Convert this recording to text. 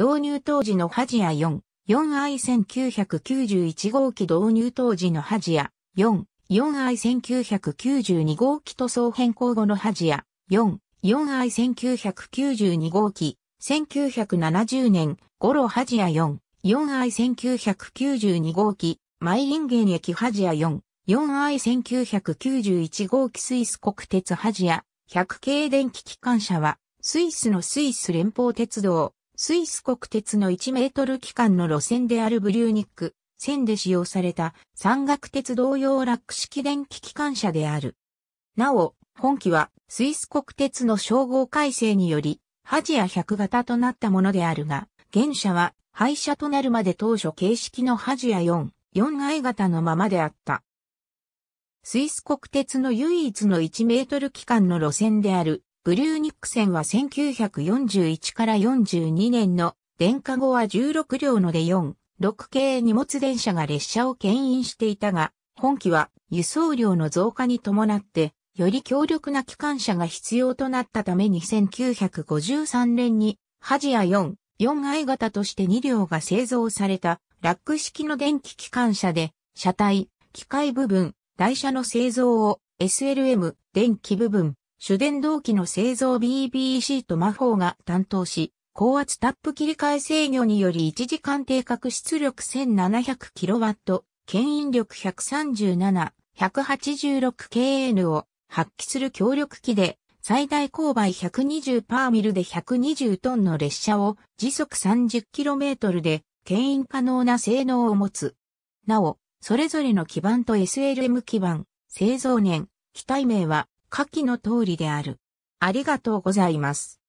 導入当時のハジア4、4i1991 号機導入当時のハジア4、4i1992 号機塗装変更後のハジア4、4i1992 号機、1970年、ゴロハジア4、4i1992 号機、マイリンゲン駅ハジア4、4i1991 号機スイス国鉄ハジア、100系電気機関車は、スイスのスイス連邦鉄道、スイス国鉄の1メートル期間の路線であるブリューニック、線で使用された山岳鉄道用ラック式電気機関車である。なお、本機はスイス国鉄の称号改正により、ハジア100型となったものであるが、現車は廃車となるまで当初形式のハジア4、4i 型のままであった。スイス国鉄の唯一の1メートル期間の路線であるブリューニックセンは1941から42年の電化後は16両ので4、6系荷物電車が列車を牽引していたが、本機は輸送量の増加に伴って、より強力な機関車が必要となったために1953年に、ハジア4、4i 型として2両が製造された、ラック式の電気機関車で、車体、機械部分、台車の製造を SLM、電気部分、主電動機の製造 BBC と魔法が担当し、高圧タップ切り替え制御により1時間定格出力 1700kW、牽引力 137-186kN を発揮する強力機で、最大勾配120パーミルで120トンの列車を時速 30km で牽引可能な性能を持つ。なお、それぞれの基板と SLM 基板、製造年、機体名は下記の通りである。ありがとうございます。